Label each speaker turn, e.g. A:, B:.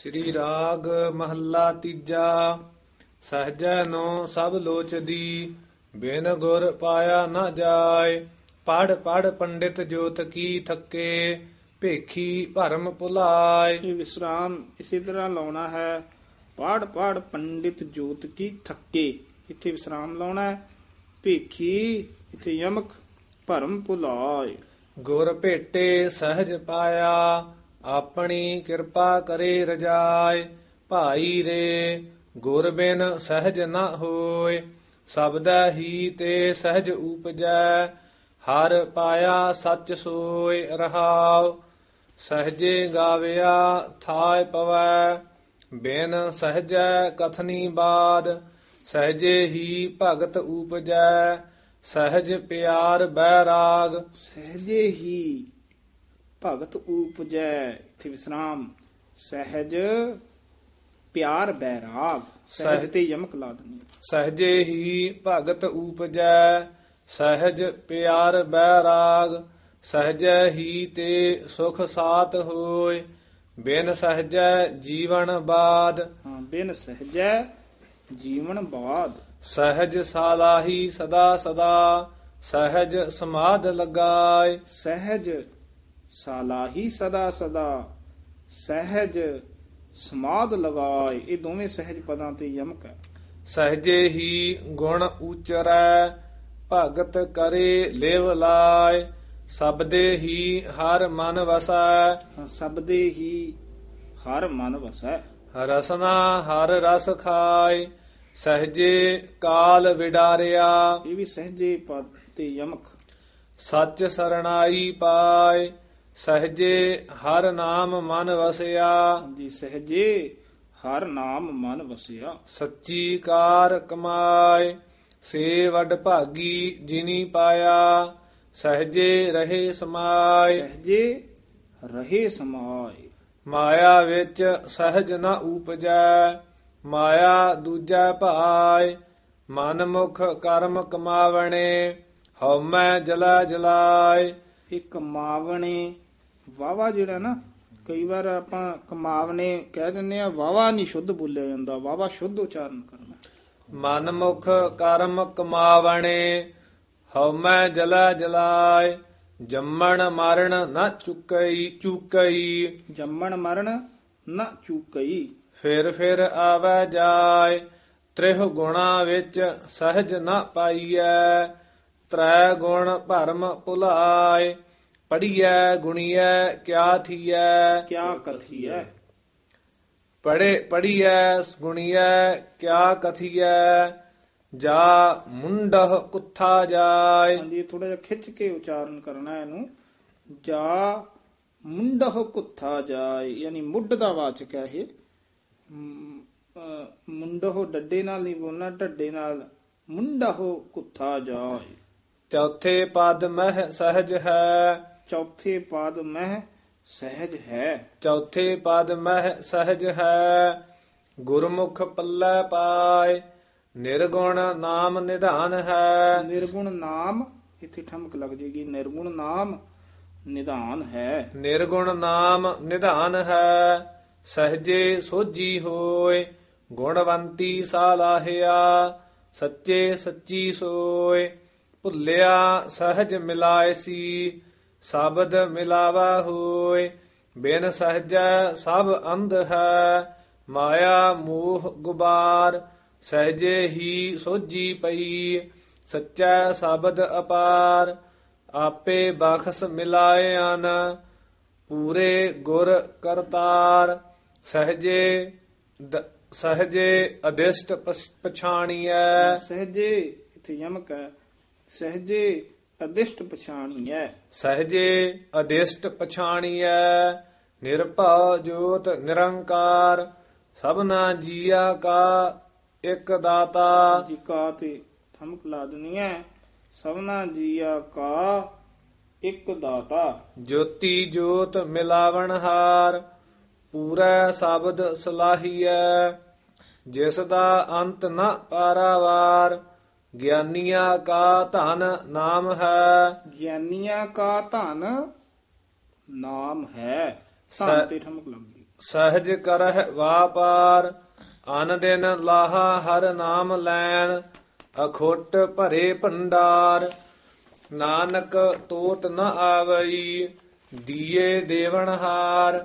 A: ਸ੍ਰੀ ਰਾਗ ਮਹੱਲਾ ਤੀਜਾ ਸਹਜੈ ਨੋ ਸਭ ਲੋਚਦੀ ਬਿਨ ਗੁਰ ਪਾਇਆ ਨਾ ਜਾਏ ਪੜ ਪੜ ਪੰਡਿਤ ਜੋਤ ਕੀ ਥੱਕੇ ਭੇਖੀ ਭਰਮ ਭੁਲਾਏ
B: ਇਹ ਵਿਸਰਾਮ ਇਸੇ ਤਰ੍ਹਾਂ ਲਾਉਣਾ ਹੈ ਪੜ ਪੜ ਪੰਡਿਤ ਜੋਤ ਕੀ ਥੱਕੇ ਇੱਥੇ ਵਿਸਰਾਮ ਲਾਉਣਾ ਹੈ ਭੇਖੀ ਇੱਥੇ ਯਮਕ ਭਰਮ
A: ਭੁਲਾਏ ਗੁਰ ਭੇਟੇ ਸਹਜ ਪਾਇਆ ਆਪਣੀ ਕਿਰਪਾ ਕਰੇ ਰਜਾਇ ਭਾਈ ਰੇ ਗੁਰ ਬਿਨ ਸਹਜ ਨਾ ਹੋਏ ਸਬਦ ਹੀ ਤੇ ਸਹਜ ਉਪਜੈ ਹਰ ਪਾਇਆ ਸੱਚ ਸੋਏ ਰਹਾਉ ਸਹਜੇ ਗਾਵਿਆ ਥਾਇ ਪਵੈ ਬਿਨ ਸਹਜੈ ਕਥਨੀ ਬਾਦ ਸਹਜੇ ਹੀ ਭਗਤ ਉਪਜੈ ਸਹਜ ਪਿਆਰ ਬੈਰਾਗ ਸਹਜੇ ਹੀ ਭਗਤ ਉਪਜੈ ਇਥੇ ਵਿਸਰਾਮ
B: ਸਹਿਜ ਪਿਆਰ ਬੈਰਾਗ ਸਹਿਜ ਤੇ ਯਮਕ ਲਾ ਦਨੀ
A: ਸਹਜੇ ਹੀ ਭਗਤ ਉਪਜੈ ਸਹਿਜ ਪਿਆਰ ਬੈਰਾਗ ਸਹਜੈ ਹੀ ਤੇ ਸੁਖ ਸਾਤ ਹੋਏ ਬਿਨ ਸਹਜੈ ਜੀਵਨ ਬਾਦ ਹਾਂ ਬਿਨ ਸਹਜੈ ਜੀਵਨ ਬਾਦ ਸਹਿਜ ਸਾਲਾਹੀ ਸਦਾ ਸਦਾ ਸਹਿਜ ਸਮਾਦ ਲਗਾਏ ਸਹਿਜ ਸਾਲਾਹੀ ਸਦਾ ਸਦਾ
B: ਸਹਿਜ ਸਮਾਦ ਲਗਾਏ ਇਹ ਦੋਵੇਂ ਸਹਿਜ ਪਦਾਂ ਤੇ ਯਮਕ ਹੈ
A: ਸਹਜੇ ਹੀ ਗੁਣ ਉਚਰੈ ਭਗਤ ਕਰੇ ਲੇਵ ਲਾਇ ਸਬਦੇ ਹੀ ਹਰ ਮਨ ਵਸੈ ਸਬਦੇ ਹੀ ਹਰ ਮਨ ਵਸੈ ਰਸਨਾ ਹਰ ਰਸ ਖਾਇ ਸਹਜੇ ਕਾਲ ਵਿਡਾਰਿਆ ਇਹ ਵੀ ਸਹਜੇ ਪਦ ਤੇ ਯਮਕ ਸੱਚ ਸਰਣਾਈ ਪਾਏ ਸਹਜੇ ਹਰ ਨਾਮ ਮਨ ਵਸਿਆ ਜੀ ਸਹਜੇ ਹਰ ਨਾਮ ਮਨ ਵਸਿਆ ਸੱਚੀ ਕਾਰ ਕਮਾਏ ਸੇ ਵਡ ਭਾਗੀ ਜਿਨੀ ਪਾਇਆ ਸਹਜੇ ਰਹੇ ਸਮਾਏ ਸਹਜੇ ਰਹੇ ਸਮਾਏ ਮਾਇਆ ਵਿੱਚ ਸਹਜ ਨਾ ਉਪਜੈ ਮਾਇਆ ਦੂਜੈ ਭਾਇ ਮਨ ਮੁਖ ਕਰਮ ਕਮਾਵਣੇ ਹਉਮੈ ਜਲਾ ਜਲਾਏ ਇਕ ਮਾਵਣੇ
B: ਵਾਵਾ ਜਿਹੜਾ ਨਾ ਕਈ ਵਾਰ ਆਪਾਂ ਕਮਾਵਨੇ ਕਹਿ ਦਿੰਨੇ ਆ ਵਾਵਾ ਨਹੀਂ ਸ਼ੁੱਧ ਬੋਲਿਆ ਜਾਂਦਾ ਵਾਵਾ ਸ਼ੁੱਧ ਉਚਾਰਨ ਕਰਨਾ
A: ਮਨਮੁਖ ਕਰਮ ਕਮਾਵਣੇ ਹਉਮੈ ਜਲਾ ਜਲਾਏ ਜੰਮਣ ਮਰਨ ਨਾ ਚੁਕਈ ਚੁਕਈ ਜੰਮਣ ਮਰਨ ਨਾ ਚੁਕਈ ਫਿਰ ਫਿਰ ਆਵੈ ਜਾਏ ਤ੍ਰਿਹ ਗੁਣਾ ਵਿੱਚ ਸਹਜ ਨਾ ਪਾਈਐ ਤ੍ਰੈ ਗੁਣ ਭਰਮ ਭੁਲਾਏ ਪੜੀਐ ਗੁਣੀਐ ਕਿਆ ਥੀਐ ਕਿਆ ਕਥੀਐ ਪੜੇ ਪੜੀਐ ਗੁਣੀਐ ਕਿਆ ਕਥੀਐ ਜਾ ਮੁੰਡਹ ਕੁੱਥਾ ਜਾਏ ਹਾਂਜੀ ਥੋੜਾ ਜਿਹਾ ਖਿੱਚ ਕੇ
B: ਉਚਾਰਨ ਕਰਨਾ ਇਹਨੂੰ ਜਾ ਮੁੰਡਹ ਕੁੱਥਾ ਜਾਏ ਯਾਨੀ ਮੁੱਢ ਦਾ ਵਾਚਕ ਹੈ ਇਹ ਮੁੰਡਹ ਡੱਡੇ ਨਾਲ ਨਹੀਂ ਬੋਲਣਾ ਢੱਡੇ ਨਾਲ ਮੁੰਡਹ ਕੁੱਥਾ ਜਾਏ ਚੌਥੇ ਪਦ ਮਹ
A: ਸਹਜ ਹੈ ਚੌਥੇ ਪਦ ਮਹਿ ਸਹਿਜ ਹੈ ਚੌਥੇ ਪਦ ਮਹਿ ਸਹਿਜ ਹੈ ਗੁਰਮੁਖ ਪੱਲੇ ਪਾਏ ਨਿਰਗੁਣ ਨਾਮ ਨਿਧਾਨ ਹੈ ਨਿਰਗੁਣ ਨਾਮ ਇੱਥੇ ਠਮਕ ਲੱਗ ਜੇਗੀ ਨਿਰਗੁਣ ਨਾਮ ਨਿਧਾਨ ਹੈ ਨਿਰਗੁਣ ਨਾਮ ਨਿਧਾਨ ਹੈ ਸਹਜੇ ਸੋਜੀ ਹੋਏ ਗੁਣਵੰਤੀ ਸਾਲਾਹਿਆ ਸੱਚੇ ਸੱਚੀ ਸੋਏ ਭੁੱਲਿਆ ਸਹਜ ਮਿਲਾਇਸੀ ਸ਼ਬਦ ਮਿਲਾਵਾ ਹੋਏ ਬਿਨ ਸਹਜ ਸਭ ਅੰਧ ਹੈ ਮਾਇਆ ਮੋਹ ਗੁਬਾਰ ਸਹਜੇ ਹੀ ਸੋਜੀ ਪਈ ਸੱਚਾ ਸ਼ਬਦ ਅਪਾਰ ਆਪੇ ਬਖਸ ਮਿਲਾਇਆਨ ਪੂਰੇ ਗੁਰ ਕਰਤਾਰ ਸਹਜੇ ਸਹਜੇ ਅਦਿਸ਼ਟ ਪਛਾਣੀਐ ਸਹਜੇ ਇਥੇ ਯਮਕ ਸਹਜੇ ਅਦਿਸ਼ਟ ਪਛਾਣੀਐ ਸਹਜੇ ਅਦਿਸ਼ਟ ਪਛਾਣੀਐ ਨਿਰਭਉ ਜੋਤ ਨਿਰੰਕਾਰ ਸਭਨਾ ਜੀਆ ਕਾ ਇਕ ਦਾਤਾ ਜੀ ਕਾ ਤੇ ਥਮਕ ਲਾ ਦਨੀ ਹੈ ਸਭਨਾ ਜੀਆ ਕਾ ਇਕ ਦਾਤਾ ਜੋਤੀ ਜੋਤ ਮਿਲਾਵਣ ਹਾਰ ਪੂਰਾ ਸ਼ਬਦ ਸਲਾਹੀਐ ਜਿਸ ਦਾ ਅੰਤ ਨ ਪਾਰਾਵਾਰ ਗਿਆਨੀਆਂ ਕਾ ਧਨ ਨਾਮ ਹੈ ਗਿਆਨੀਆਂ
B: ਕਾ ਧਨ
A: ਨਾਮ ਹੈ ਧਨ ਠਮਕ ਸਹਜ ਕਰਹਿ ਵਾਪਾਰ ਅਨ ਦਿਨ ਲਾਹਾ ਹਰ ਨਾਮ ਲੈਣ ਅਖੋਟ ਭਰੇ ਭੰਡਾਰ ਨਾਨਕ ਤੋਤ ਨ ਆਵਈ ਦੀਏ ਦੇਵਨਹਾਰ